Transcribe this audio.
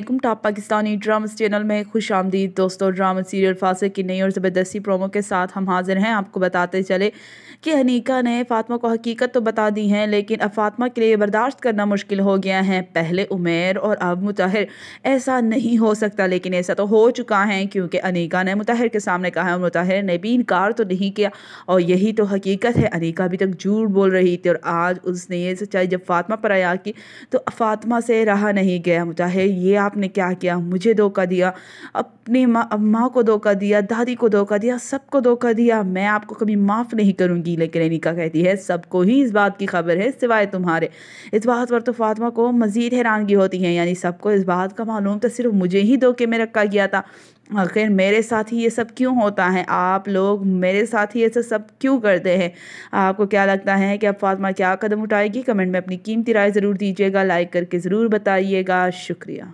Aslam top Pakistani drama channel में खुश आमदीद दोस्तों ड्रामा सीरियल फासे की नई और ज़बरदस्ती प्रोमो के साथ हम हाजिर हैं आपको बताते चले कि हनीका ने फातिमा को हकीकत तो बता दी है लेकिन अब फातिमा के लिए बर्दाश्त करना मुश्किल हो गया है पहले उमेर और अब मुताहिर ऐसा नहीं हो सकता लेकिन ऐसा तो हो चुका है क्योंकि अनिका ने मुताहिर के सामने कहा है मुताहिर ने भी इनकार तो नहीं किया और यही तो हकीकत है अनिका अभी तक झूठ बोल रही थी और आज उसने ये सच्चाई जब फातिमा पर आया कि तो फातिमा से रहा नहीं गया मुताहिर ये आपने क्या किया मुझे धोखा दिया अपने माँ माँ को धोखा दिया दादी को धोखा दिया सबको धोखा दिया मैं आपको कभी माफ़ नहीं करूँगी लेकिन एनिका कहती है सबको ही इस बात की खबर है सिवाय तुम्हारे इस बात पर तो फातिमा को मज़ीद हैरानगी होती है यानी सबको इस बात का मालूम तो सिर्फ मुझे ही धोखे में रखा गया था आखिर मेरे साथ ही ये सब क्यों होता है आप लोग मेरे साथ ही ऐसा सब क्यों करते हैं आपको क्या लगता है कि अब फातिमा क्या कदम उठाएगी कमेंट में अपनी कीमती राय ज़रूर दीजिएगा लाइक करके ज़रूर बताइएगा शुक्रिया